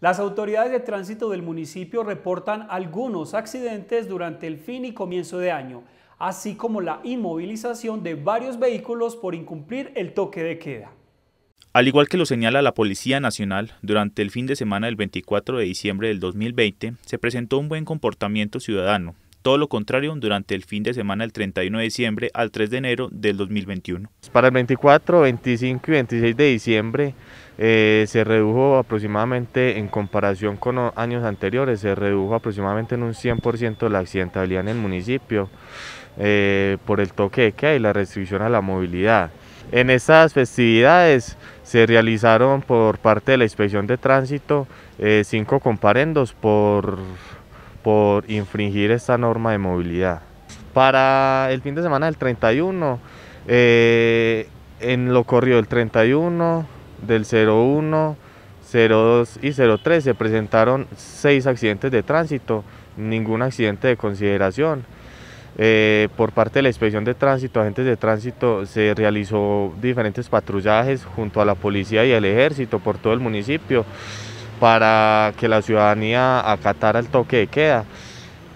Las autoridades de tránsito del municipio reportan algunos accidentes durante el fin y comienzo de año, así como la inmovilización de varios vehículos por incumplir el toque de queda. Al igual que lo señala la Policía Nacional, durante el fin de semana del 24 de diciembre del 2020 se presentó un buen comportamiento ciudadano todo lo contrario, durante el fin de semana del 31 de diciembre al 3 de enero del 2021. Para el 24, 25 y 26 de diciembre eh, se redujo aproximadamente, en comparación con años anteriores, se redujo aproximadamente en un 100% la accidentabilidad en el municipio eh, por el toque de hay, la restricción a la movilidad. En estas festividades se realizaron por parte de la Inspección de Tránsito eh, cinco comparendos por por infringir esta norma de movilidad. Para el fin de semana del 31, eh, en lo corrió del 31, del 01, 02 y 03 se presentaron seis accidentes de tránsito, ningún accidente de consideración. Eh, por parte de la inspección de tránsito, agentes de tránsito, se realizó diferentes patrullajes junto a la policía y el ejército por todo el municipio para que la ciudadanía acatara el toque de queda.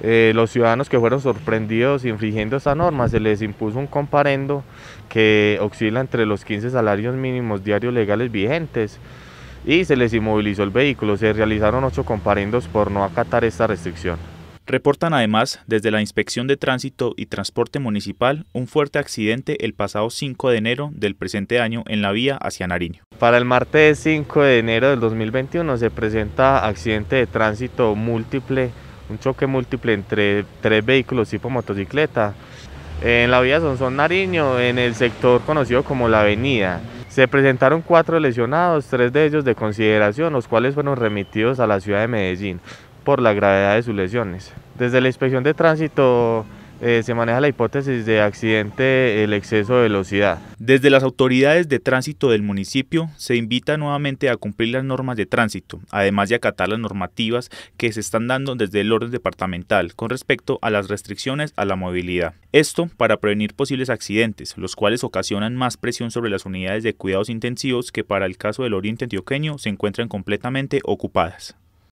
Eh, los ciudadanos que fueron sorprendidos infringiendo esta norma se les impuso un comparendo que oscila entre los 15 salarios mínimos diarios legales vigentes y se les inmovilizó el vehículo. Se realizaron ocho comparendos por no acatar esta restricción. Reportan además desde la Inspección de Tránsito y Transporte Municipal un fuerte accidente el pasado 5 de enero del presente año en la vía hacia Nariño. Para el martes 5 de enero del 2021 se presenta accidente de tránsito múltiple, un choque múltiple entre tres vehículos tipo motocicleta en la vía Sonsón Nariño, en el sector conocido como La Avenida. Se presentaron cuatro lesionados, tres de ellos de consideración, los cuales fueron remitidos a la ciudad de Medellín por la gravedad de sus lesiones. Desde la inspección de tránsito eh, se maneja la hipótesis de accidente el exceso de velocidad. Desde las autoridades de tránsito del municipio se invita nuevamente a cumplir las normas de tránsito, además de acatar las normativas que se están dando desde el orden departamental con respecto a las restricciones a la movilidad. Esto para prevenir posibles accidentes, los cuales ocasionan más presión sobre las unidades de cuidados intensivos que para el caso del oriente antioqueño se encuentran completamente ocupadas.